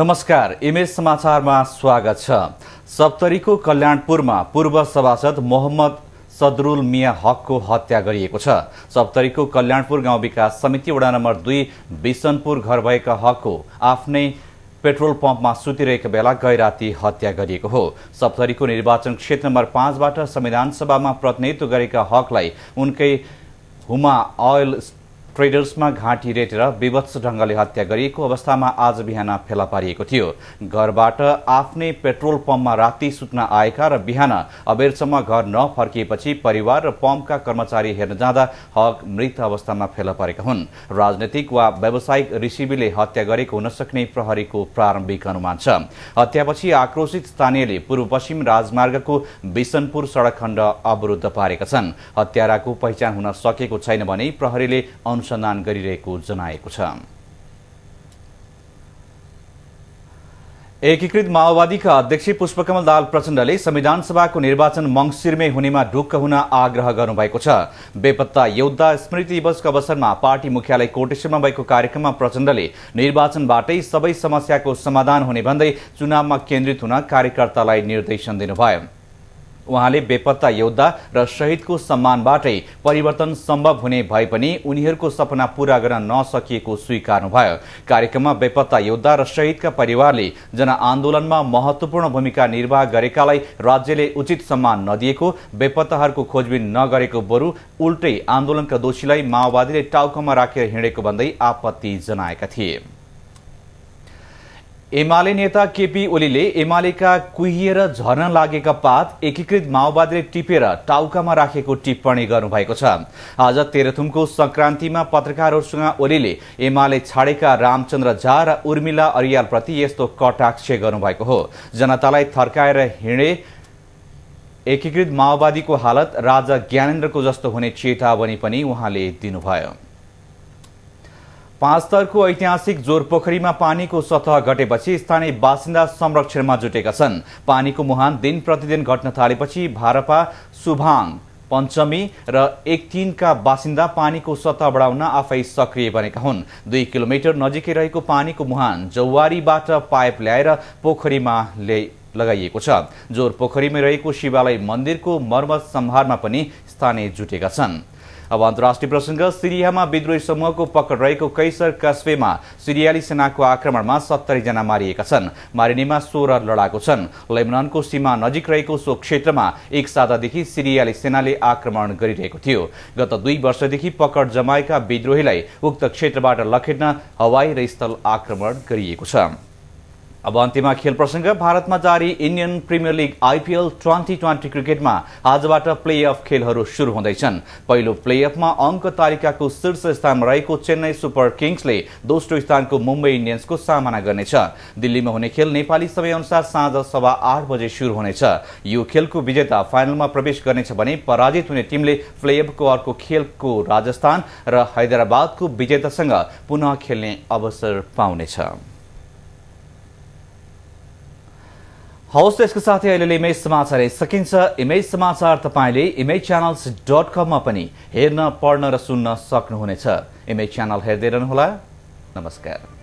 नमस्कार एमएस समाचारमा स्वागत छ सप्तरीको कल्याणपुरमा पूर्व सभासद मोहम्मद सदरुल मिया हकको हत्या गरिएको छ सप्तरीको कल्याणपुर गाउँ विकास समिति वडा नम्बर दुई बिसनपुर घर भएका हकको आफ्नै पेट्रोल पम्पमा सुतिरहेको बेला गैराती हत्या गरिएको हो सप्तरीको निर्वाचन क्षेत्र नम्बर पाँचबाट संविधान सभामा प्रतिनिधित्व गरेका हकलाई उनकै हुमा अयल ट्रेडर्समा घाँटी रेटेर विभत्स ढङ्गले हत्या गरिएको अवस्थामा आज बिहान फेला पारिएको थियो घरबाट आफ्नै पेट्रोल पम्पमा राति सुत्न आएका र बिहान अबेरसम्म घर नफर्किएपछि परिवार र पम्पका कर्मचारी हेर्न जाँदा हक मृत अवस्थामा फेला परेका हुन् राजनैतिक वा व्यावसायिक ऋषिबीले हत्या गरेको हुन सक्ने प्रहरीको प्रारम्भिक अनुमान छ हत्यापछि आक्रोशित स्थानीयले पूर्व पश्चिम राजमार्गको बिसनपुर सडक खण्ड अवरुद्ध पारेका छन् हत्याराको पहिचान हुन सकेको छैन भने प्रहरीले अनुसार अनुसन्धान गरिरहेको जनाएको छ एकीकृत माओवादीका अध्यक्ष पुष्पकमल दाल प्रचण्डले संविधान सभाको निर्वाचन मङ्सिरमै हुनेमा ढुक्क हुन आग्रह गर्नुभएको छ बेपत्ता योद्धा स्मृति दिवसको अवसरमा पार्टी मुख्यालय कोटेश्वरमा भएको कार्यक्रममा प्रचण्डले निर्वाचनबाटै सबै समस्याको समाधान हुने भन्दै चुनावमा केन्द्रित हुन कार्यकर्तालाई निर्देशन दिनुभयो उहाँले बेपत्ता योद्धा र शहीदको सम्मानबाटै परिवर्तन सम्भव हुने भए पनि उनीहरूको सपना पूरा गर्न नसकिएको स्वीकार्नुभयो कार्यक्रममा बेपत्ता योद्धा र शहीदका परिवारले जनआन्दोलनमा महत्वपूर्ण भूमिका निर्वाह गरेकालाई राज्यले उचित सम्मान नदिएको बेपत्ताहरूको खोजबिन नगरेको बरु उल्टै आन्दोलनका दोषीलाई माओवादीले टाउकोमा राखेर हिँडेको भन्दै आपत्ति जनाएका थिए एमाले नेता केपी ओलीले एमालेका कुहिएर झर्न लागेका पात एकीकृत माओवादीले टिपेर टाउकामा राखेको टिप्पणी गर्नुभएको छ आज तेह्रथुमको संक्रान्तिमा पत्रकारहरूसँग ओलीले एमाले छाडेका रामचन्द्र झा र उर्मिला अरियालप्रति यस्तो कटाक्ष गर्नुभएको हो जनतालाई थर्काएर हिँडे एकीकृत माओवादीको हालत राजा ज्ञानेन्द्रको जस्तो हुने चेतावनी पनि उहाँले दिनुभयो पाँचतरको ऐतिहासिक जोरपोखरीमा पानीको सतह घटेपछि स्थानीय बासिन्दा संरक्षणमा जुटेका छन् पानीको मुहान दिन प्रतिदिन घट्न थालेपछि भारपा सुभाङ पञ्चमी र एक तिनका बासिन्दा पानीको सतह बढाउन आफै सक्रिय बनेका हुन् दुई किलोमिटर नजिकै रहेको पानीको मुहान जौवारीबाट पाइप ल्याएर पोखरीमा लगाइएको छ जोर पोखरीमै रहेको शिवालय मन्दिरको मर्मत सम्हारमा पनि स्थानीय जुटेका छन् अब अन्तर्राष्ट्रिय प्रसङ्ग सिरियामा विद्रोही समूहको पकड रहेको कैसर कस्बेमा सिरियाली सेनाको आक्रमणमा सत्तरीजना मारिएका छन् मारिनेमा सोह्र लड़ाको छन् लेबनानको सीमा नजिक रहेको सो क्षेत्रमा एक सातादेखि सिरियाली सेनाले आक्रमण गरिरहेको थियो गत दुई वर्षदेखि पकड जमाएका विद्रोहीलाई उक्त क्षेत्रबाट लखेट्न हवाई र स्थल आक्रमण गरिएको छ अब अन्त्यमा खेल प्रसङ्ग भारतमा जारी Indian premier league IPL twenty twenty क्रिकेटमा आजबाट प्लेअफ अफ खेलहरू सुरु हुँदैछन् पहिलो प्लेअफमा अफमा अङ्क तालिकाको शीर्ष स्थानमा रहेको चेन्नई सुपर किङ्सले दोस्रो स्थानको मुम्बई इन्डियन्सको सामना गर्नेछ दिल्लीमा हुने खेल नेपाली समयअनुसार साँझ सभा आठ बजे सुरु हुनेछ यो खेलको विजेता फाइनलमा प्रवेश गर्नेछ भने पराजित हुने टिमले प्लेअफको अर्को खेलको राजस्थान र हैदराबादको विजेतासँग पुनः खेल्ने अवसर पाउनेछ हाउस यसको साथै अहिले इमेज समाचार सकिन्छ इमेज समाचार तपाईँले इमेज च्यानल्स डट कममा पनि हेर्न पढ्न र सुन्न सक्नुहुनेछ इमेज च्यानल हेर्दै रहनुहोला नमस्कार